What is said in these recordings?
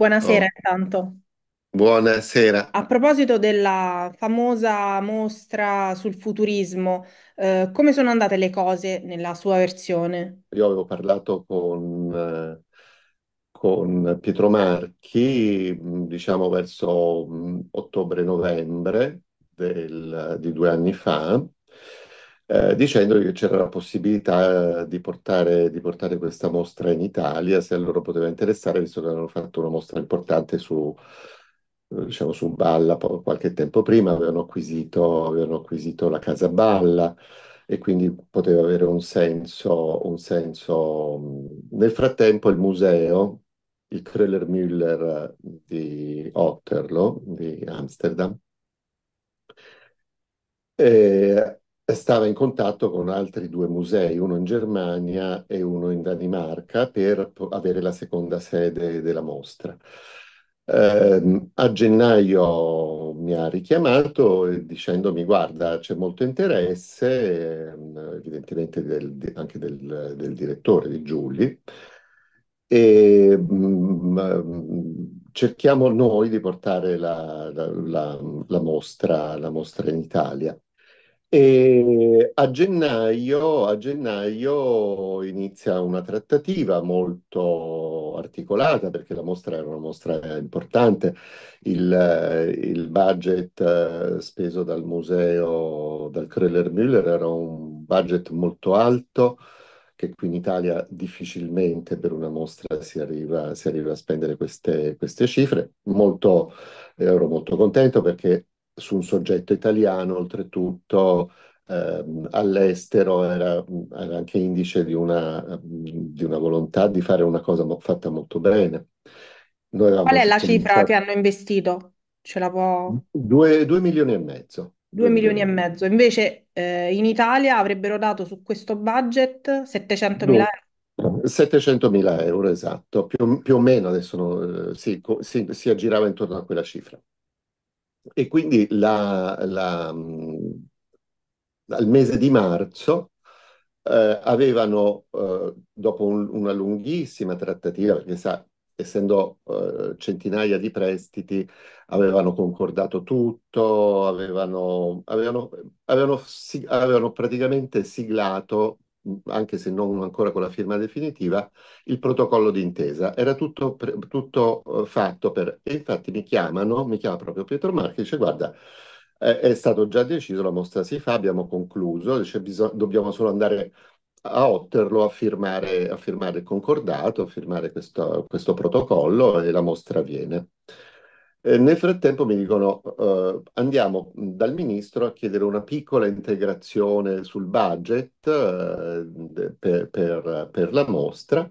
Buonasera, Oh, intanto. buonasera. A proposito della famosa mostra sul futurismo, eh, come sono andate le cose nella sua versione? Io avevo parlato con, eh, con Pietro Marchi, diciamo verso ottobre-novembre del- di due anni fa, eh, dicendogli che c'era la possibilità eh, di portare, di portare, questa mostra in Italia, se a loro poteva interessare, visto che avevano fatto una mostra importante su, eh, diciamo, su Balla qualche tempo prima, avevano acquisito, avevano acquisito la casa Balla e quindi poteva avere un senso, un senso. Nel frattempo il museo, il Kreller Müller di Otterlo, di Amsterdam, eh, stava in contatto con altri due musei, uno in Germania e uno in Danimarca, per avere la seconda sede della mostra. Eh, a gennaio mi ha richiamato dicendomi guarda c'è molto interesse, ehm, evidentemente del, anche del, del, direttore di Giuli, e mh, mm, mm, cerchiamo noi di portare la, la, la, mostra, la mostra in Italia. E a gennaio, a gennaio, inizia una trattativa molto articolata perché la mostra era una mostra importante. Il, il budget eh, speso dal museo, dal Kreller Müller, era un budget molto alto che qui in Italia difficilmente per una mostra si arriva, si arriva a spendere queste, queste cifre. Molto, ero molto contento perché su un soggetto italiano, oltretutto ehm, all'estero era, era, anche indice di una, di una, volontà di fare una cosa mo- fatta molto bene. Qual è la cifra che hanno investito? Ce la può... Due, due milioni e mezzo. 2 milioni e mezzo. Invece eh, in Italia avrebbero dato su questo budget 700 mila euro. 700 mila euro, esatto. Più, più, o meno adesso no, si, si, si aggirava intorno a quella cifra e quindi la, la, al mese di marzo eh, avevano, eh, dopo un, una lunghissima trattativa, perché sa, essendo eh, centinaia di prestiti, avevano concordato tutto, avevano, avevano, avevano, avevano praticamente siglato anche se non ancora con la firma definitiva, il protocollo d'intesa. Era tutto, tutto eh, fatto per... E infatti mi chiamano, mi chiama proprio Pietro Marchi, dice guarda, è stato già deciso, la mostra si fa, abbiamo concluso, dice, bisog- dobbiamo solo andare a Otterlo a firmare, a firmare il concordato, a firmare questo, questo protocollo e la mostra viene. Eh, nel frattempo mi dicono, eh, andiamo dal ministro a chiedere una piccola integrazione sul budget eh, per, per, per, la mostra.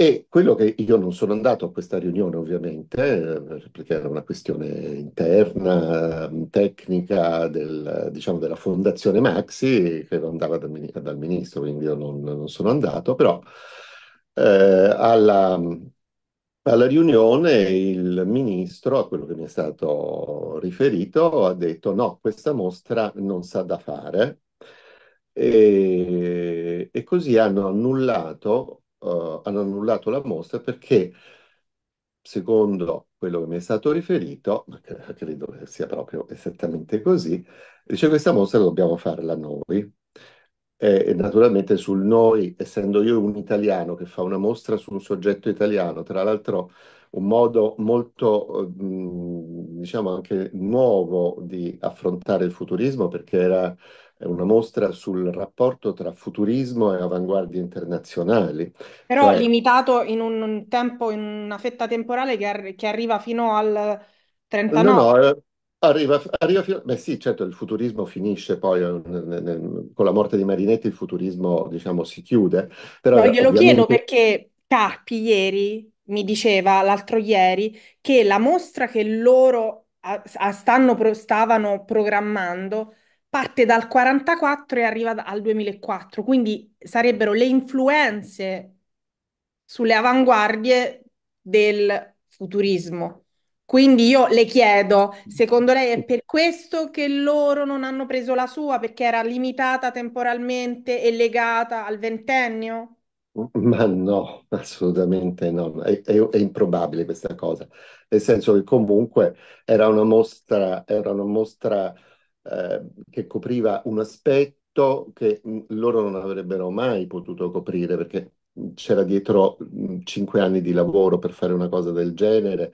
E quello che io non sono andato a questa riunione ovviamente, eh, perché era una questione interna, tecnica del, diciamo, della fondazione Maxi, che andava dal, dal ministro, quindi io non, non sono andato, però eh, alla, alla riunione il ministro, a quello che mi è stato riferito, ha detto no, questa mostra non sa da fare e, e così hanno annullato, uh, hanno annullato, la mostra perché secondo quello che mi è stato riferito, ma credo che sia proprio esattamente così, dice questa mostra dobbiamo farla noi. Eh, e, naturalmente sul noi, essendo io un italiano che fa una mostra su un soggetto italiano, tra l'altro un modo molto, mm, diciamo anche nuovo di affrontare il futurismo, perché era una mostra sul rapporto tra futurismo e avanguardie internazionali. Però cioè... limitato in un tempo, in una fetta temporale che, ar- che arriva fino al 39. No, no, Arriva, arriva fino, beh sì, certo, il futurismo finisce poi eh, nel- nel- con la morte di Marinetti, il futurismo diciamo si chiude, però No, glielo chiedo ovviamente perché Carpi ieri mi diceva, l'altro ieri, che la mostra che loro a- a- stanno pro- stavano programmando parte dal 44 e arriva al 2004, quindi sarebbero le influenze sulle avanguardie del futurismo. Quindi io le chiedo, mm. secondo lei è per questo che loro non hanno preso la sua perché era limitata temporalmente e legata al ventennio? Ma no, assolutamente no, è, è, è, improbabile questa cosa, nel senso che comunque era una mostra, era una mostra eh, che copriva un aspetto che mm, loro non avrebbero mai potuto coprire perché c'era dietro mm, cinque anni di lavoro per fare una cosa del genere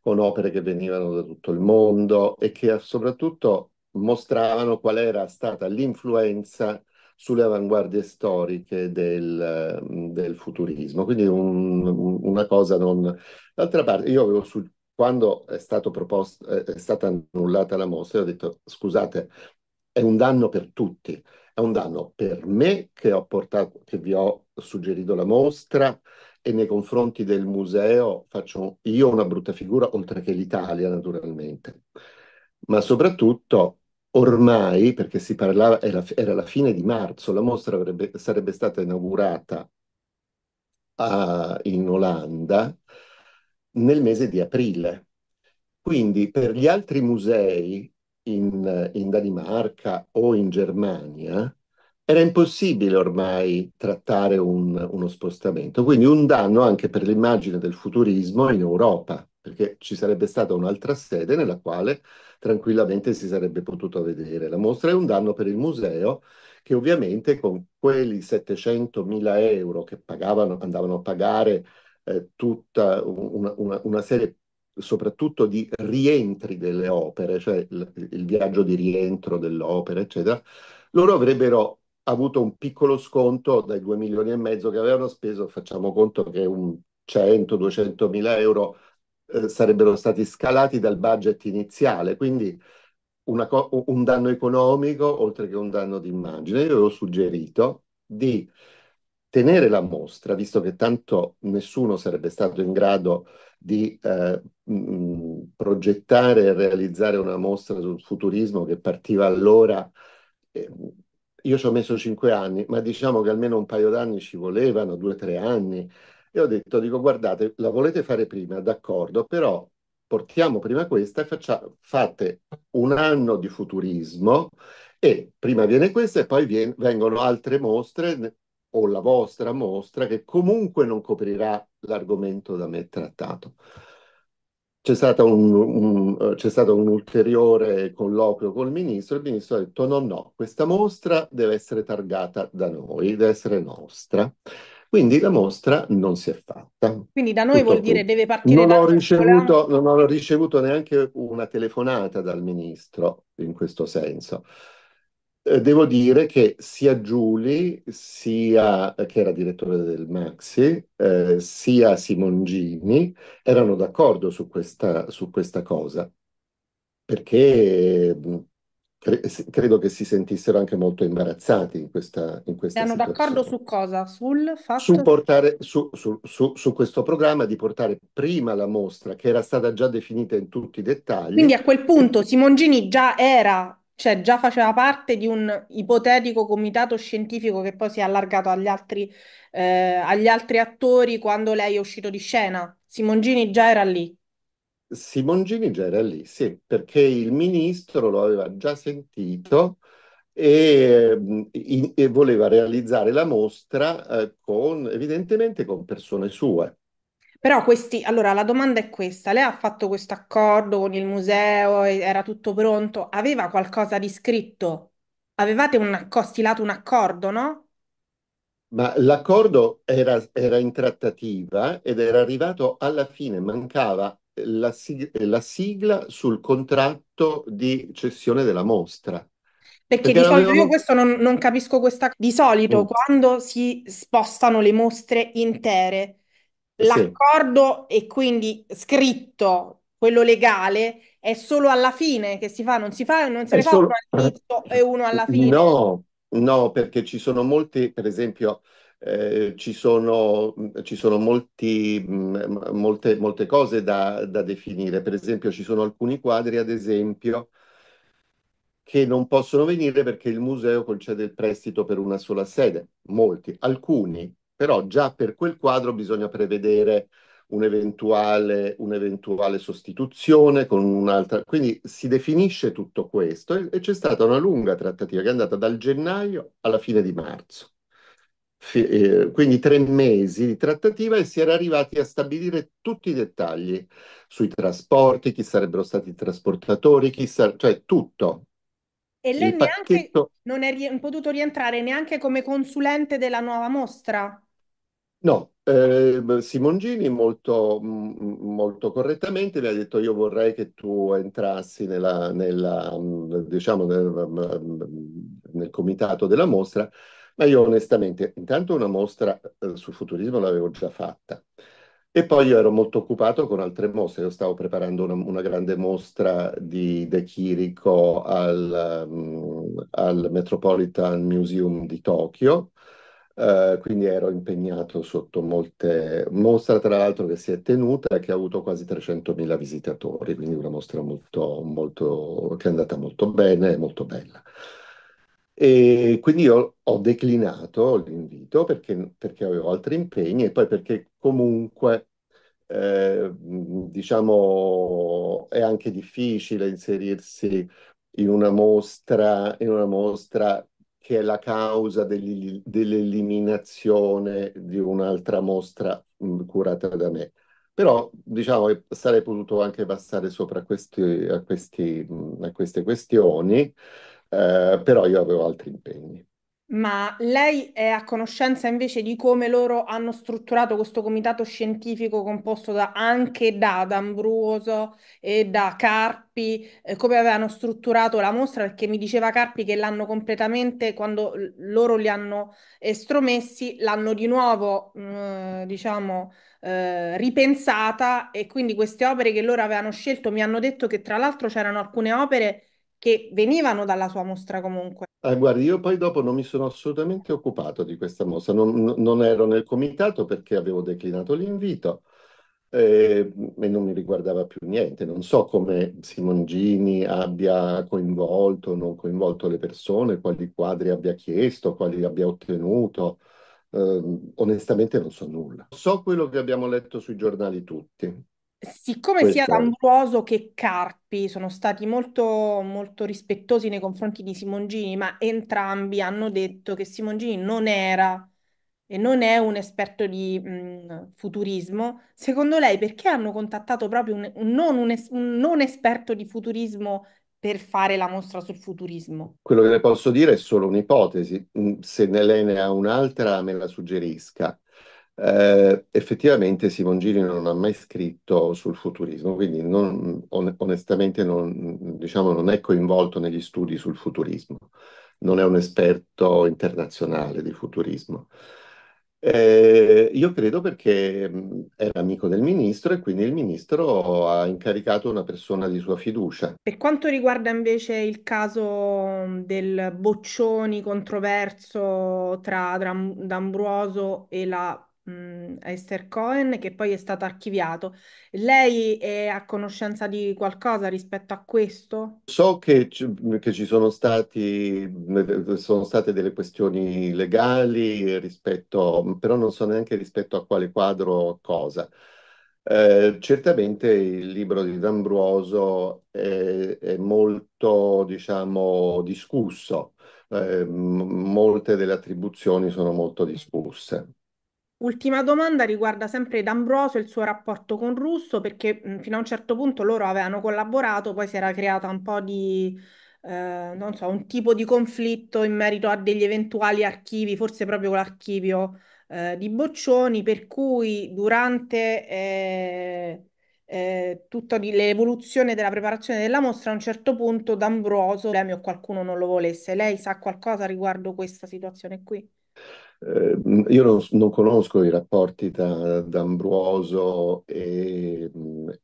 con opere che venivano da tutto il mondo e che soprattutto mostravano qual era stata l'influenza sulle avanguardie storiche del, ehm, del futurismo. Quindi un, una cosa non... D'altra parte, io avevo sul quando è, proposto, è, stata annullata la mostra, ho detto scusate, è un danno per tutti, è un danno per me che, ho portato, che vi ho suggerito la mostra, e nei confronti del museo faccio io una brutta figura, oltre che l'Italia naturalmente. Ma soprattutto ormai, perché si parlava, era, era la fine di marzo, la mostra avrebbe, sarebbe stata inaugurata a, in Olanda nel mese di aprile. Quindi per gli altri musei in, in Danimarca o in Germania, era impossibile ormai trattare un, uno spostamento, quindi un danno anche per l'immagine del futurismo in Europa, perché ci sarebbe stata un'altra sede nella quale tranquillamente si sarebbe potuto vedere la mostra, e un danno per il museo che ovviamente con quelli 700.000 euro che pagavano, andavano a pagare eh, tutta una, una, una serie soprattutto di rientri delle opere, cioè il, il viaggio di rientro dell'opera, eccetera, loro avrebbero avuto un piccolo sconto dai 2 milioni e mezzo che avevano speso, facciamo conto che un 100-200 mila euro eh, sarebbero stati scalati dal budget iniziale, quindi co- un danno economico oltre che un danno di immagine. Io avevo suggerito di tenere la mostra, visto che tanto nessuno sarebbe stato in grado di eh, mh, progettare e realizzare una mostra sul futurismo che partiva allora. Eh, io ci ho messo cinque anni, ma diciamo che almeno un paio d'anni ci volevano, due o tre anni. E ho detto, dico, guardate, la volete fare prima, d'accordo, però portiamo prima questa e faccia, fate un anno di futurismo e prima viene questa e poi vien, vengono altre mostre o la vostra mostra che comunque non coprirà l'argomento da me trattato. C'è stato un, un, eh, c'è stato un, ulteriore colloquio col ministro il ministro ha detto no, no, questa mostra deve essere targata da noi, deve essere nostra. Quindi la mostra non si è fatta. Quindi da noi Tutto vuol qui. dire deve partire non da ho ricevuto, Non ho ricevuto neanche una telefonata dal ministro in questo senso. Eh, devo dire che sia Giuli, sia, eh, che era direttore del Maxi, eh, sia Simongini erano d'accordo su questa, su questa cosa, perché mm, cre- credo che si sentissero anche molto imbarazzati in questa, in questa Erano d'accordo su cosa? Sul fatto? portare, su, su, su questo programma di portare prima la mostra, che era stata già definita in tutti i dettagli. Quindi a quel punto Simongini già era cioè già faceva parte di un ipotetico comitato scientifico che poi si è allargato agli altri, eh, agli altri attori quando lei è uscito di scena. Simongini già era lì. Simongini già era lì, sì, perché il ministro lo aveva già sentito e, mm, e voleva realizzare la mostra eh, con, evidentemente con persone sue però questi, allora la domanda è questa, lei ha fatto questo accordo con il museo, era tutto pronto, aveva qualcosa di scritto? Avevate un acco- stilato un accordo, no? Ma l'accordo era, era in trattativa ed era arrivato alla fine, mancava la, sig- la sigla sul contratto di cessione della mostra. Perché Perché di solito io l'avevamo... questo non, non capisco questa... Di solito mm. quando si spostano le mostre intere l'accordo e quindi scritto, quello legale, è solo alla fine che si fa, non si fa, non se ne fa uno all'inizio e uno alla fine. No, no, perché ci sono molti, per esempio, eh, ci sono, mm, ci sono molti, mh, mm, molte, molte, cose da, da, definire. Per esempio, ci sono alcuni quadri, ad esempio, che non possono venire perché il museo concede il prestito per una sola sede. Molti, alcuni però già per quel quadro bisogna prevedere un'eventuale, un'eventuale sostituzione con un'altra. Quindi si definisce tutto questo e, e, c'è stata una lunga trattativa che è andata dal gennaio alla fine di marzo. F- eh, quindi tre mesi di trattativa e si era arrivati a stabilire tutti i dettagli sui trasporti, chi sarebbero stati i trasportatori, chi sar- cioè tutto, e lei neanche pacchetto... non è ri- potuto rientrare neanche come consulente della nuova mostra? No, eh, Simongini molto, mm, molto correttamente mi ha detto io vorrei che tu entrassi nella, nella, mm, diciamo, nel, mm, nel comitato della mostra, ma io onestamente intanto una mostra eh, sul futurismo l'avevo già fatta. E poi io ero molto occupato con altre mostre, io stavo preparando una, una grande mostra di De Chirico al, al Metropolitan Museum di Tokyo, eh, quindi ero impegnato sotto molte mostre, tra l'altro che si è tenuta e che ha avuto quasi 300.000 visitatori, quindi una mostra molto, molto, che è andata molto bene molto bella. E quindi io ho declinato l'invito perché, perché avevo altri impegni e poi perché comunque eh, diciamo è anche difficile inserirsi in una mostra, in una mostra che è la causa dell'eliminazione di un'altra mostra curata da me. Però diciamo eh, sarei potuto anche passare sopra questi, a, questi, a, queste questioni, eh, però io avevo altri impegni. Ma lei è a conoscenza invece di come loro hanno strutturato questo comitato scientifico composto da, anche da D'Ambruoso e da Carpi, eh, come avevano strutturato la mostra? Perché mi diceva Carpi che l'hanno completamente, quando loro li hanno estromessi, l'hanno di nuovo, mh, mm, diciamo, eh, ripensata e quindi queste opere che loro avevano scelto mi hanno detto che tra l'altro c'erano alcune opere che venivano dalla sua mostra comunque. Ah, guardi, io poi dopo non mi sono assolutamente occupato di questa mossa, non, non ero nel comitato perché avevo declinato l'invito eh, e non mi riguardava più niente. Non so come Simongini abbia coinvolto o non coinvolto le persone, quali quadri abbia chiesto, quali abbia ottenuto. Eh, onestamente non so nulla. So quello che abbiamo letto sui giornali tutti. Siccome sia Questo cioè D'Ambrosio che Carpi sono stati molto, molto rispettosi nei confronti di Simongini, ma entrambi hanno detto che Simongini non era e non è un esperto di mh, futurismo, secondo lei perché hanno contattato proprio un, un non, un, es- un non esperto di futurismo per fare la mostra sul futurismo? Quello che le posso dire è solo un'ipotesi, se lei ne ha un'altra me la suggerisca. Eh, effettivamente Simon Giri non ha mai scritto sul futurismo, quindi non, onestamente non, diciamo, non, è coinvolto negli studi sul futurismo, non è un esperto internazionale di futurismo. Eh, io credo perché era amico del ministro e quindi il ministro ha incaricato una persona di sua fiducia. Per quanto riguarda invece il caso del Boccioni controverso tra, tra D'Ambroso e la mh, Esther Cohen, che poi è stato archiviato. Lei è a conoscenza di qualcosa rispetto a questo? So che, che ci sono, stati, sono state delle questioni legali rispetto, però non so neanche rispetto a quale quadro o cosa. Eh, certamente il libro di D'Ambroso è, è molto, diciamo, discusso. Eh, molte delle attribuzioni sono molto discusse. Ultima domanda riguarda sempre D'Ambrosio e il suo rapporto con Russo, perché mh, fino a un certo punto loro avevano collaborato, poi si era creata un po' di, eh, non so, un tipo di conflitto in merito a degli eventuali archivi, forse proprio l'archivio eh, di Boccioni, per cui durante eh, eh, tutta l'evoluzione della preparazione della mostra, a un certo punto D'Ambrosio, Lemio o qualcuno non lo volesse. Lei sa qualcosa riguardo questa situazione qui? Ehm, io non, non, conosco i rapporti tra D'Ambruoso e,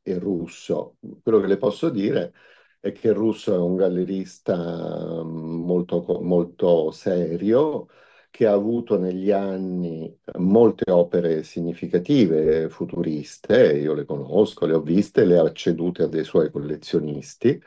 e, Russo. Quello che le posso dire è che Russo è un gallerista mm, molto, molto serio che ha avuto negli anni molte opere significative, futuriste, io le conosco, le ho viste, le ha cedute a dei suoi collezionisti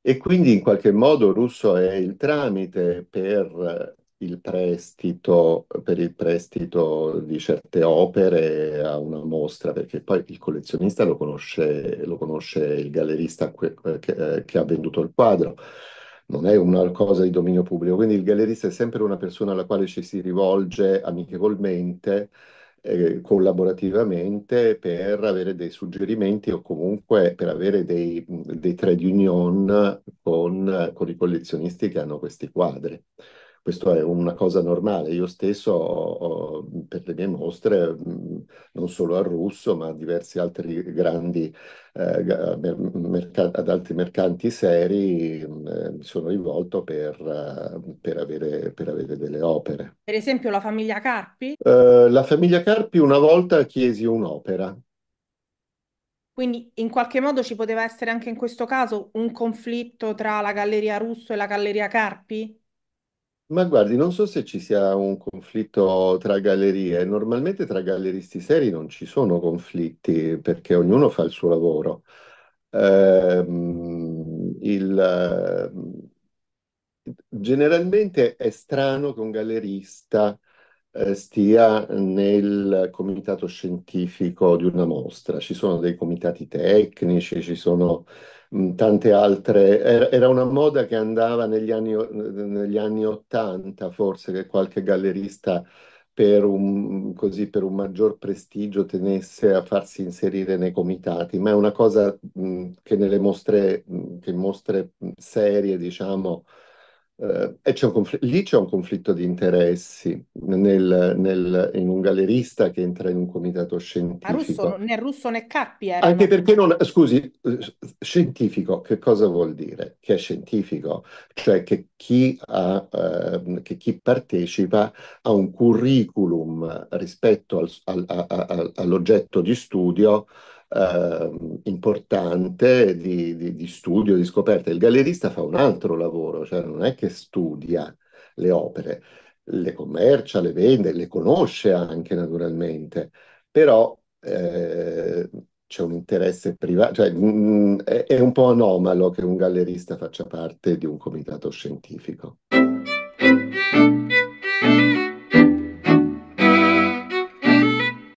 e quindi in qualche modo Russo è il tramite per il prestito, per il prestito di certe opere a una mostra, perché poi il collezionista lo conosce, lo conosce il gallerista que, eh, che, eh, che ha venduto il quadro, non è una cosa di dominio pubblico, quindi il gallerista è sempre una persona alla quale ci si rivolge amichevolmente eh, collaborativamente per avere dei suggerimenti o comunque per avere dei, dei trade union con, con i collezionisti che hanno questi quadri. Questo è una cosa normale. Io stesso ho, ho, per le mie mostre, mh, non solo al russo, ma a diversi altri grandi, eh, merc- ad altri mercanti seri, mh, eh, mi sono rivolto per, eh, per, avere, per, avere, delle opere. Per esempio la famiglia Carpi? Uh, la famiglia Carpi una volta chiesi un'opera. Quindi in qualche modo ci poteva essere anche in questo caso un conflitto tra la galleria russo e la galleria Carpi? Ma guardi, non so se ci sia un conflitto tra gallerie. Normalmente tra galleristi seri non ci sono conflitti perché ognuno fa il suo lavoro. Ehm, il, generalmente è strano che un gallerista eh, stia nel comitato scientifico di una mostra. Ci sono dei comitati tecnici, ci sono tante altre. Era una moda che andava negli anni, negli anni 80, forse, che qualche gallerista per un, così, per un maggior prestigio tenesse a farsi inserire nei comitati, ma è una cosa mh, che nelle mostre, mh, che mostre serie, diciamo, eh, c'è confl- lì c'è un conflitto di interessi nel, nel, in un gallerista che entra in un comitato Ma scientifico. né Russo né Cappi erano. Anche perché non, scusi, scientifico che cosa vuol dire? Che è scientifico, cioè che chi, ha, eh, che chi partecipa ha un curriculum rispetto al, al, all'oggetto di studio eh, importante di, di, di, studio, di scoperta. Il gallerista fa un altro lavoro, cioè non è che studia le opere, le commercia, le vende, le conosce anche naturalmente, però eh, c'è un interesse privato, cioè mh, mm, mm, è, è un po' anomalo che un gallerista faccia parte di un comitato scientifico.